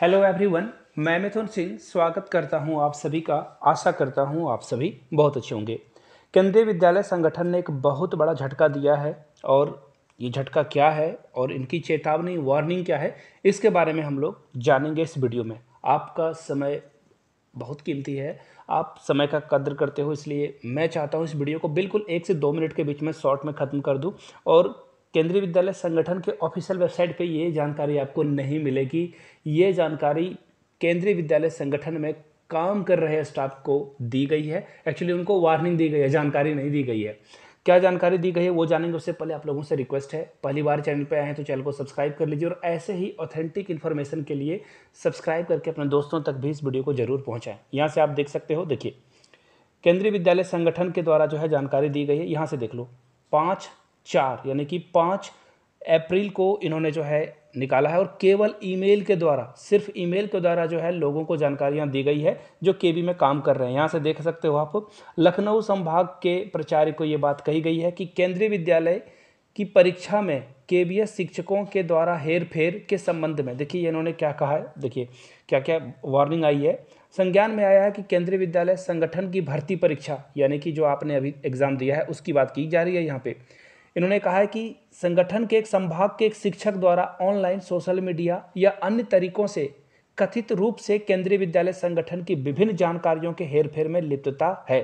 hello everyone मैं मिथुन सिंह स्वागत करता हूं आप सभी का आशा करता हूं आप सभी बहुत अच्छे होंगे केंद्रीय विद्यालय संगठन ने एक बहुत बड़ा झटका दिया है और ये झटका क्या है और इनकी चेतावनी वार्निंग क्या है इसके बारे में हम लोग जानेंगे इस वीडियो में आपका समय बहुत कीमती है आप समय का कदर करते हो इसलिए मैं चाहता हूँ इस वीडियो को बिल्कुल एक से दो मिनट के बीच में शॉर्ट में ख़त्म कर दूँ और केंद्रीय विद्यालय संगठन के ऑफिशियल वेबसाइट पे ये जानकारी आपको नहीं मिलेगी ये जानकारी केंद्रीय विद्यालय संगठन में काम कर रहे स्टाफ को दी गई है एक्चुअली उनको वार्निंग दी गई है जानकारी नहीं दी गई है क्या जानकारी दी गई है वो जानेंगे उससे पहले आप लोगों से रिक्वेस्ट है पहली बार चैनल पर आए हैं तो चैनल को सब्सक्राइब कर लीजिए और ऐसे ही ऑथेंटिक इन्फॉर्मेशन के लिए सब्सक्राइब करके अपने दोस्तों तक भी इस वीडियो को जरूर पहुँचाएं यहाँ से आप देख सकते हो देखिए केंद्रीय विद्यालय संगठन के द्वारा जो है जानकारी दी गई है यहाँ से देख लो पाँच चार यानी कि पाँच अप्रैल को इन्होंने जो है निकाला है और केवल ईमेल के द्वारा सिर्फ ईमेल के द्वारा जो है लोगों को जानकारियां दी गई है जो केबी में काम कर रहे हैं यहाँ से देख सकते हो आप लखनऊ संभाग के प्रचार्य को ये बात कही गई है कि केंद्रीय विद्यालय की परीक्षा में के शिक्षकों के द्वारा हेर फेर के संबंध में देखिए इन्होंने क्या कहा है देखिए क्या क्या वार्निंग आई है संज्ञान में आया है कि केंद्रीय विद्यालय संगठन की भर्ती परीक्षा यानी कि जो आपने अभी एग्ज़ाम दिया है उसकी बात की जा रही है यहाँ पर इन्होंने कहा है कि संगठन के एक संभाग के एक शिक्षक द्वारा ऑनलाइन सोशल मीडिया या अन्य तरीकों से कथित रूप से केंद्रीय विद्यालय संगठन की विभिन्न जानकारियों के हेरफेर में लिप्तता है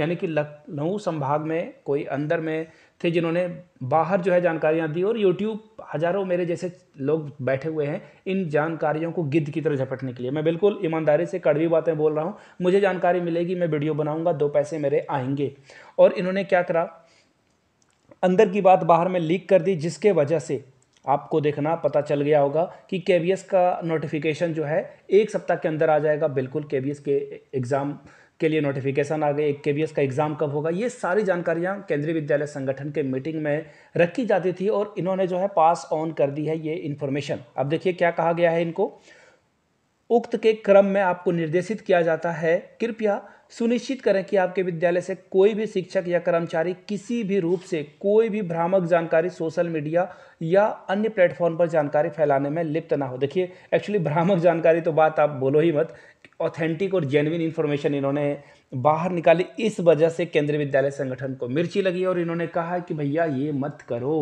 यानी कि लखनऊ संभाग में कोई अंदर में थे जिन्होंने बाहर जो है जानकारियां दी और यूट्यूब हजारों मेरे जैसे लोग बैठे हुए हैं इन जानकारियों को गिद्ध की तरह झपटने के लिए मैं बिल्कुल ईमानदारी से कड़वी बातें बोल रहा हूँ मुझे जानकारी मिलेगी मैं वीडियो बनाऊँगा दो पैसे मेरे आएंगे और इन्होंने क्या करा अंदर की बात बाहर में लीक कर दी जिसके वजह से आपको देखना पता चल गया होगा कि के का नोटिफिकेशन जो है एक सप्ताह के अंदर आ जाएगा बिल्कुल के के एग्ज़ाम के लिए नोटिफिकेशन आ गए के का एग्ज़ाम कब होगा ये सारी जानकारियाँ केंद्रीय विद्यालय संगठन के मीटिंग में रखी जाती थी और इन्होंने जो है पास ऑन कर दी है ये इन्फॉर्मेशन अब देखिए क्या कहा गया है इनको उक्त के क्रम में आपको निर्देशित किया जाता है कृपया सुनिश्चित करें कि आपके विद्यालय से कोई भी शिक्षक या कर्मचारी किसी भी रूप से कोई भी भ्रामक जानकारी सोशल मीडिया या अन्य प्लेटफॉर्म पर जानकारी फैलाने में लिप्त ना हो देखिए एक्चुअली भ्रामक जानकारी तो बात आप बोलो ही मत ऑथेंटिक और जेनविन इन्फॉर्मेशन इन्होंने बाहर निकाली इस वजह से केंद्रीय विद्यालय संगठन को मिर्ची लगी और इन्होंने कहा कि भैया ये मत करो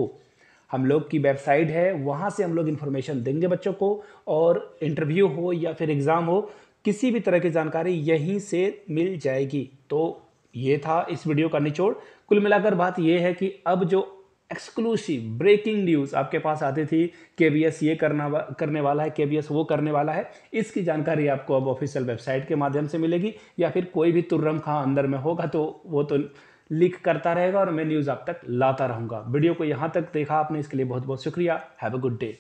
हम लोग की वेबसाइट है वहाँ से हम लोग इन्फॉर्मेशन देंगे बच्चों को और इंटरव्यू हो या फिर एग्ज़ाम हो किसी भी तरह की जानकारी यहीं से मिल जाएगी तो ये था इस वीडियो का निचोड़ कुल मिलाकर बात यह है कि अब जो एक्सक्लूसिव ब्रेकिंग न्यूज़ आपके पास आती थी के बी ये करना वा, करने वाला है के बी वो करने वाला है इसकी जानकारी आपको अब ऑफिशियल वेबसाइट के माध्यम से मिलेगी या फिर कोई भी तुर्रम खां अंदर में होगा तो वो तो लिंक करता रहेगा और मैं न्यूज़ आप तक लाता रहूँगा वीडियो को यहाँ तक देखा आपने इसके लिए बहुत बहुत शुक्रिया हैव अ गुड डे